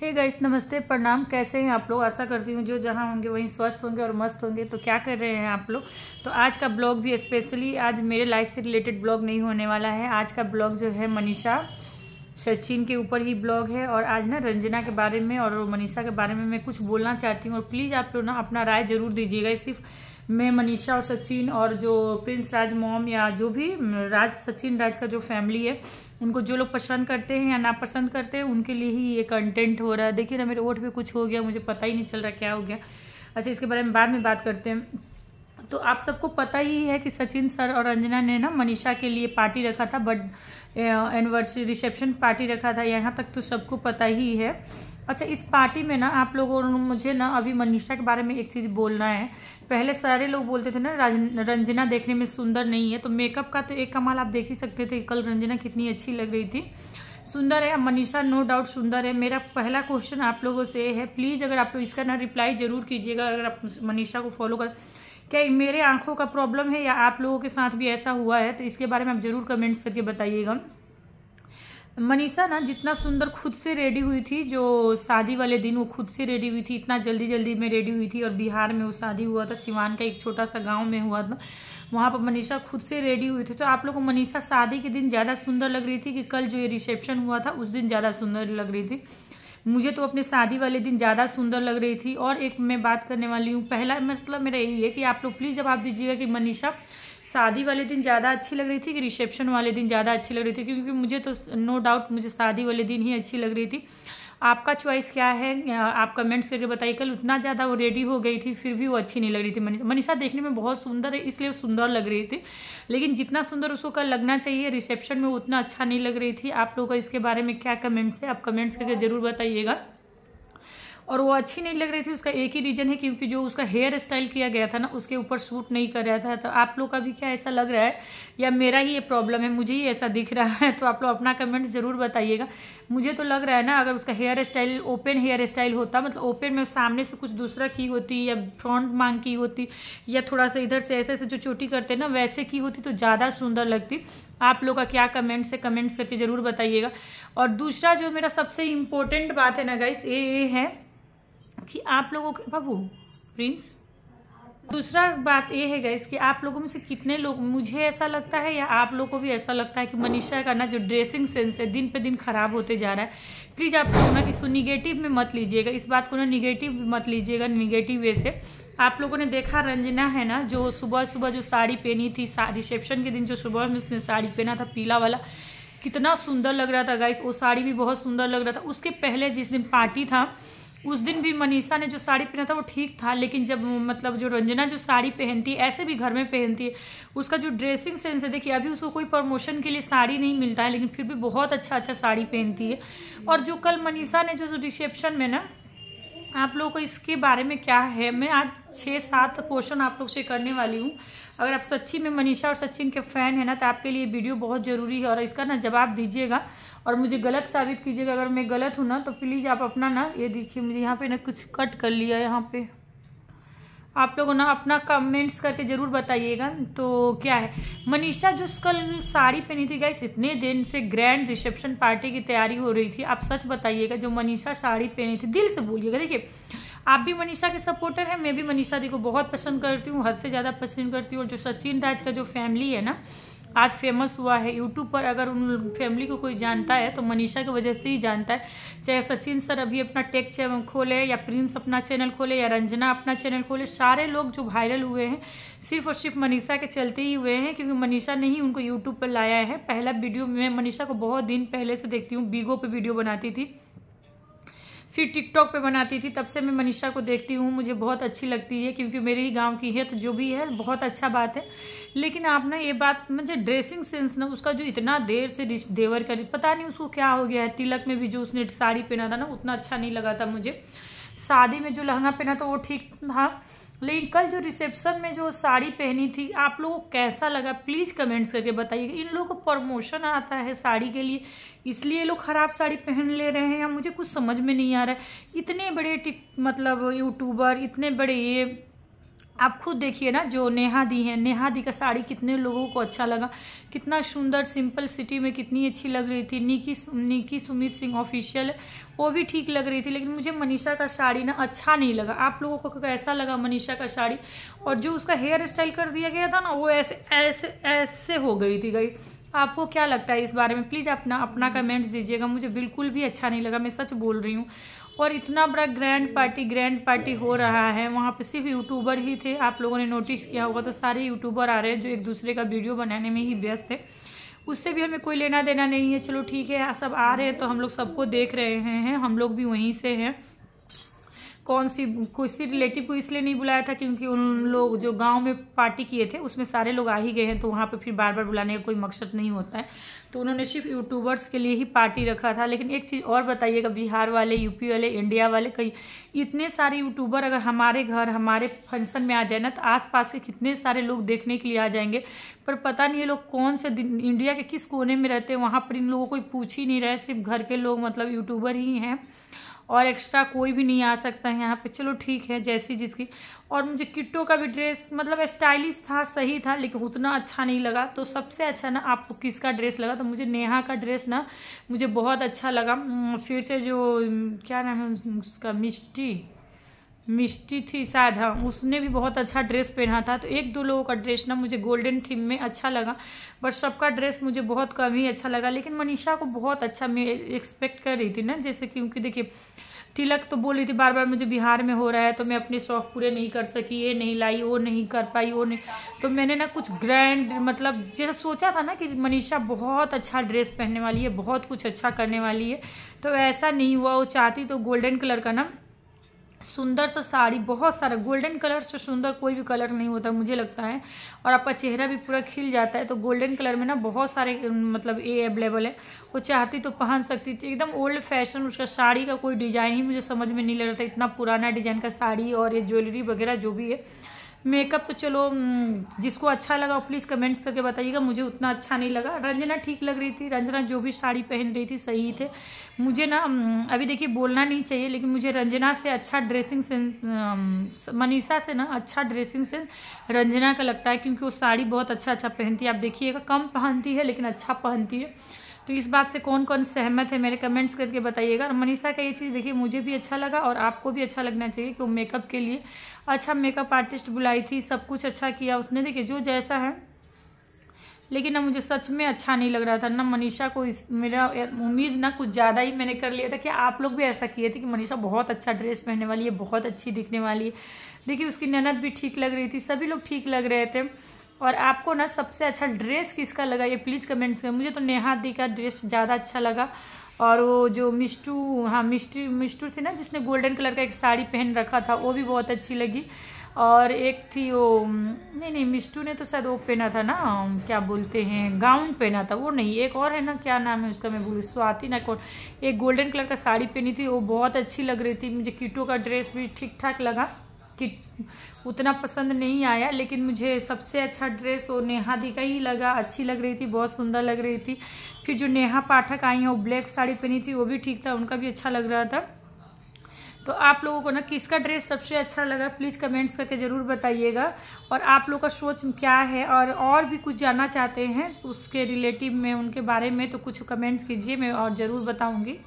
Hey guys नमस्ते प्रणाम कैसे हैं आप लोग आशा करती हूँ जो जहाँ होंगे वहीं स्वस्थ होंगे और मस्त होंगे तो क्या कर रहे हैं आप लोग तो आज का ब्लॉग भी स्पेशली आज मेरे लाइफ से रिलेटेड ब्लॉग नहीं होने वाला है आज का ब्लॉग जो है मनीषा सचिन के ऊपर ही ब्लॉग है और आज ना रंजना के बारे में और मनीषा के बारे में मैं कुछ बोलना चाहती हूँ और प्लीज़ आप लोग ना अपना राय जरूर दीजिएगा सिर्फ मैं मनीषा और सचिन और जो प्रिंस राज मॉम या जो भी राज सचिन राज का जो फैमिली है उनको जो लोग पसंद करते हैं या नापसंद करते हैं उनके लिए ही ये कंटेंट हो रहा है देखिए ना मेरे ओठ पे कुछ हो गया मुझे पता ही नहीं चल रहा क्या हो गया अच्छा इसके बारे में बाद में बात करते हैं तो आप सबको पता ही है कि सचिन सर और अंजना ने ना मनीषा के लिए पार्टी रखा था बट एनिवर्सरी रिसेप्शन पार्टी रखा था यहाँ तक तो सबको पता ही है अच्छा इस पार्टी में ना आप लोगों ने मुझे ना अभी मनीषा के बारे में एक चीज़ बोलना है पहले सारे लोग बोलते थे ना रंजना देखने में सुंदर नहीं है तो मेकअप का तो एक कमाल आप देख ही सकते थे कल रंजना कितनी अच्छी लग रही थी सुंदर है मनीषा नो डाउट सुंदर है मेरा पहला क्वेश्चन आप लोगों से है प्लीज़ अगर आप लोग इसका ना रिप्लाई ज़रूर कीजिएगा अगर आप मनीषा को फॉलो कर क्या मेरे आंखों का प्रॉब्लम है या आप लोगों के साथ भी ऐसा हुआ है तो इसके बारे में आप ज़रूर कमेंट्स करके बताइएगा मनीषा ना जितना सुंदर खुद से रेडी हुई थी जो शादी वाले दिन वो खुद से रेडी हुई थी इतना जल्दी जल्दी में रेडी हुई थी और बिहार में वो शादी हुआ था सिवान का एक छोटा सा गांव में हुआ था वहाँ पर मनीषा खुद से रेडी हुई थी तो आप लोग को मनीषा शादी के दिन ज़्यादा सुंदर लग रही थी कि कल जो ये रिसेप्शन हुआ था उस दिन ज़्यादा सुंदर लग रही थी मुझे तो अपने शादी वाले दिन ज़्यादा सुंदर लग रही थी और एक मैं बात करने वाली हूँ पहला मतलब मेरा यही है कि आप लोग प्लीज़ जवाब दीजिएगा कि मनीषा शादी वाले दिन ज़्यादा अच्छी लग रही थी कि रिसेप्शन वाले दिन ज़्यादा अच्छी लग रही थी क्योंकि मुझे तो नो डाउट मुझे शादी वाले दिन ही अच्छी लग रही थी आपका चॉइस क्या है आप कमेंट्स करके बताइए कल उतना ज़्यादा वो रेडी हो गई थी फिर भी वो अच्छी नहीं लग रही थी मनीषा मनीषा देखने में बहुत सुंदर है इसलिए सुंदर लग रही थी लेकिन जितना सुंदर उसको कल लगना चाहिए रिसेप्शन में उतना अच्छा नहीं लग रही थी आप लोगों का इसके बारे में क्या कमेंट्स है आप कमेंट्स करके ज़रूर बताइएगा और वो अच्छी नहीं लग रही थी उसका एक ही रीज़न है क्योंकि जो उसका हेयर स्टाइल किया गया था ना उसके ऊपर सूट नहीं कर रहा था तो आप लोग का भी क्या ऐसा लग रहा है या मेरा ही ये प्रॉब्लम है मुझे ही ऐसा दिख रहा है तो आप लोग अपना कमेंट ज़रूर बताइएगा मुझे तो लग रहा है ना अगर उसका hair style open hair style होता मतलब ओपन में सामने से कुछ दूसरा की होती या फ्रंट मांग की होती या थोड़ा सा इधर से ऐसे ऐसे जो चोटी करते ना वैसे की होती तो ज़्यादा सुंदर लगती आप लोग का क्या कमेंट्स है कमेंट्स करके ज़रूर बताइएगा और दूसरा जो मेरा सबसे इम्पोर्टेंट बात है ना गाइस ये ये है कि आप लोगों के बाबू प्रिंस दूसरा बात ये है गैस कि आप लोगों में से कितने लोग मुझे ऐसा लगता है या आप लोगों को भी ऐसा लगता है कि मनीषा का ना जो ड्रेसिंग सेंस है दिन पे दिन ख़राब होते जा रहा है प्लीज़ आप लोग ना इसको निगेटिव में मत लीजिएगा इस बात को ना निगेटिव मत लीजिएगा निगेटिव वे से आप लोगों ने देखा रंजना है ना जो सुबह सुबह जो साड़ी पहनी थी रिसेप्शन के दिन जो सुबह में उसने साड़ी पहना था पीला वाला कितना सुंदर लग रहा था गाइस वो साड़ी भी बहुत सुंदर लग रहा था उसके पहले जिस दिन पार्टी था उस दिन भी मनीषा ने जो साड़ी पहना था वो ठीक था लेकिन जब मतलब जो रंजना जो साड़ी पहनती है ऐसे भी घर में पहनती है उसका जो ड्रेसिंग सेंस है देखिए अभी उसको कोई प्रमोशन के लिए साड़ी नहीं मिलता है लेकिन फिर भी बहुत अच्छा अच्छा साड़ी पहनती है और जो कल मनीषा ने जो रिसेप्शन में ना आप लोगों को इसके बारे में क्या है मैं आज छः सात क्वेश्चन आप लोग से करने वाली हूँ अगर आप सच्ची में मनीषा और सचिन के फ़ैन है ना तो आपके लिए वीडियो बहुत ज़रूरी है और इसका ना जवाब दीजिएगा और मुझे गलत साबित कीजिएगा अगर मैं गलत हूँ ना तो प्लीज़ आप अपना ना ये देखिए मुझे यहाँ पे ना कुछ कट कर लिया यहाँ पे आप लोगों ना अपना कमेंट्स करके ज़रूर बताइएगा तो क्या है मनीषा जो कल साड़ी पहनी थी गाइस इतने दिन से ग्रैंड रिसेप्शन पार्टी की तैयारी हो रही थी आप सच बताइएगा जो मनीषा साड़ी पहनी थी दिल से बोलिएगा देखिए आप भी मनीषा के सपोर्टर हैं मैं भी मनीषा जी को बहुत पसंद करती हूँ हद से ज़्यादा पसंद करती हूँ और जो सचिन राज का जो फैमिली है ना आज फेमस हुआ है यूट्यूब पर अगर उन फैमिली को कोई जानता है तो मनीषा की वजह से ही जानता है चाहे सचिन सर अभी अपना टेक खोले या प्रिंस अपना चैनल खोले या रंजना अपना चैनल खोले सारे लोग जो वायरल हुए हैं सिर्फ और सिर्फ मनीषा के चलते ही हुए हैं क्योंकि मनीषा ने ही उनको यूट्यूब पर लाया है पहला वीडियो मैं मनीषा को बहुत दिन पहले से देखती हूँ बीगो पर वीडियो बनाती थी फिर टिकटॉक पे बनाती थी तब से मैं मनीषा को देखती हूँ मुझे बहुत अच्छी लगती है क्योंकि मेरे ही गांव की है तो जो भी है बहुत अच्छा बात है लेकिन आप ना ये बात मुझे ड्रेसिंग सेंस ना उसका जो इतना देर से देवर कर पता नहीं उसको क्या हो गया है तिलक में भी जो उसने साड़ी पहना था ना उतना अच्छा नहीं लगा था मुझे शादी में जो लहंगा पहना था वो ठीक था लेकिन कल जो रिसेप्शन में जो साड़ी पहनी थी आप लोगों को कैसा लगा प्लीज़ कमेंट्स करके बताइएगा इन लोगों को प्रमोशन आता है साड़ी के लिए इसलिए लोग ख़राब साड़ी पहन ले रहे हैं या मुझे कुछ समझ में नहीं आ रहा है इतने बड़े टिक मतलब यूट्यूबर इतने बड़े ये आप खुद देखिए ना जो नेहा दी हैं नेहा दी का साड़ी कितने लोगों को अच्छा लगा कितना सुंदर सिंपल सिटी में कितनी अच्छी लग रही थी निकी निकी सुमित सिंह ऑफिशियल वो भी ठीक लग रही थी लेकिन मुझे मनीषा का साड़ी ना अच्छा नहीं लगा आप लोगों को कैसा लगा मनीषा का साड़ी और जो उसका हेयर स्टाइल कर दिया गया था ना वो ऐसे ऐसे ऐसे हो गई थी गई आपको क्या लगता है इस बारे में प्लीज़ अपना अपना कमेंट्स हम्म। दीजिएगा मुझे बिल्कुल भी अच्छा नहीं लगा मैं सच बोल रही हूँ और इतना बड़ा ग्रैंड पार्टी ग्रैंड पार्टी हो रहा है वहाँ पे सिर्फ यूट्यूबर ही थे आप लोगों ने नोटिस किया होगा तो सारे यूट्यूबर आ रहे हैं जो एक दूसरे का वीडियो बनाने में ही व्यस्त है उससे भी हमें कोई लेना देना नहीं है चलो ठीक है सब आ रहे हैं तो हम लोग सबको देख रहे हैं हम लोग भी वहीं से हैं कौन सी किसी रिलेटिव को इसलिए नहीं बुलाया था क्योंकि उन लोग जो गांव में पार्टी किए थे उसमें सारे लोग आ ही गए हैं तो वहाँ पर फिर बार बार बुलाने का कोई मकसद नहीं होता है तो उन्होंने सिर्फ यूट्यूबर्स के लिए ही पार्टी रखा था लेकिन एक चीज़ और बताइएगा बिहार वाले यूपी वाले इंडिया वाले कई इतने सारे यूट्यूबर अगर हमारे घर हमारे फंक्शन में आ जाए ना तो पास के कितने सारे लोग देखने के लिए आ जाएंगे पर पता नहीं ये लोग कौन से दिन इंडिया के किस कोने में रहते हैं वहाँ पर इन लोगों को पूछ ही नहीं रहा सिर्फ घर के लोग मतलब यूट्यूबर ही हैं और एक्स्ट्रा कोई भी नहीं आ सकता है यहाँ पे चलो ठीक है जैसी जिसकी और मुझे किट्टो का भी ड्रेस मतलब स्टाइलिश था सही था लेकिन उतना अच्छा नहीं लगा तो सबसे अच्छा ना आपको किसका ड्रेस लगा तो मुझे नेहा का ड्रेस ना मुझे बहुत अच्छा लगा हम्म, फिर से जो क्या नाम है उसका मिष्टी मिष्टी थी शायद हाँ उसने भी बहुत अच्छा ड्रेस पहना था तो एक दो लोगों का ड्रेस ना मुझे गोल्डन थीम में अच्छा लगा बट सबका ड्रेस मुझे बहुत कम ही अच्छा लगा लेकिन मनीषा को बहुत अच्छा मैं एक्सपेक्ट कर रही थी ना जैसे क्योंकि देखिए तिलक तो बोल रही थी बार बार मुझे बिहार में हो रहा है तो मैं अपने शौक पूरे नहीं कर सकी ये नहीं लाई वो नहीं कर पाई वो नहीं तो मैंने ना कुछ ग्रैंड मतलब जैसा सोचा था ना कि मनीषा बहुत अच्छा ड्रेस पहनने वाली है बहुत कुछ अच्छा करने वाली है तो ऐसा नहीं हुआ वो चाहती तो गोल्डन कलर का ना सुंदर सा साड़ी बहुत सारा गोल्डन कलर से सुंदर कोई भी कलर नहीं होता मुझे लगता है और आपका चेहरा भी पूरा खिल जाता है तो गोल्डन कलर में ना बहुत सारे मतलब ये अवेलेबल है वो चाहती तो पहन सकती थी एकदम ओल्ड फैशन उसका साड़ी का कोई डिज़ाइन ही मुझे समझ में नहीं लग रहा था इतना पुराना डिज़ाइन का साड़ी और ये ज्वेलरी वगैरह जो भी है मेकअप तो चलो जिसको अच्छा लगा प्लीज़ कमेंट्स करके बताइएगा मुझे उतना अच्छा नहीं लगा रंजना ठीक लग रही थी रंजना जो भी साड़ी पहन रही थी सही थे मुझे ना अभी देखिए बोलना नहीं चाहिए लेकिन मुझे रंजना से अच्छा ड्रेसिंग सेंस मनीषा से ना अच्छा ड्रेसिंग सेंस रंजना का लगता है क्योंकि वो साड़ी बहुत अच्छा अच्छा पहनती है आप देखिएगा कम पहनती है लेकिन अच्छा पहनती है तो इस बात से कौन कौन सहमत है मेरे कमेंट्स करके बताइएगा और मनीषा का ये चीज़ देखिए मुझे भी अच्छा लगा और आपको भी अच्छा लगना चाहिए कि वो मेकअप के लिए अच्छा मेकअप आर्टिस्ट बुलाई थी सब कुछ अच्छा किया उसने देखिए जो जैसा है लेकिन ना मुझे सच में अच्छा नहीं लग रहा था ना मनीषा को इस मेरा उम्मीद ना कुछ ज़्यादा ही मैंने कर लिया था कि आप लोग भी ऐसा किए थे कि मनीषा बहुत अच्छा ड्रेस पहनने वाली है बहुत अच्छी दिखने वाली है देखिए उसकी ननद भी ठीक लग रही थी सभी लोग ठीक लग रहे थे और आपको ना सबसे अच्छा ड्रेस किसका लगा ये प्लीज़ कमेंट्स में मुझे तो नेहा दी का ड्रेस ज़्यादा अच्छा लगा और वो जो मिस्टू हाँ मिस्टू मिस्टू थी ना जिसने गोल्डन कलर का एक साड़ी पहन रखा था वो भी बहुत अच्छी लगी और एक थी वो नहीं नहीं मिस्टू ने तो शायद वो पहना था ना क्या बोलते हैं गाउन पहना था वो नहीं एक और है ना क्या नाम है उसका मैं बोलूँ स्वाति ना कौन एक गोल्डन कलर का साड़ी पहनी थी वो बहुत अच्छी लग रही थी मुझे किटो का ड्रेस भी ठीक ठाक लगा कि उतना पसंद नहीं आया लेकिन मुझे सबसे अच्छा ड्रेस वो नेहा दी का ही लगा अच्छी लग रही थी बहुत सुंदर लग रही थी फिर जो नेहा पाठक आई हैं वो ब्लैक साड़ी पहनी थी वो भी ठीक था उनका भी अच्छा लग रहा था तो आप लोगों को ना किसका ड्रेस सबसे अच्छा लगा प्लीज़ कमेंट्स करके ज़रूर बताइएगा और आप लोग का सोच क्या है और और भी कुछ जानना चाहते हैं तो उसके रिलेटिव में उनके बारे में तो कुछ कमेंट्स कीजिए मैं और ज़रूर बताऊँगी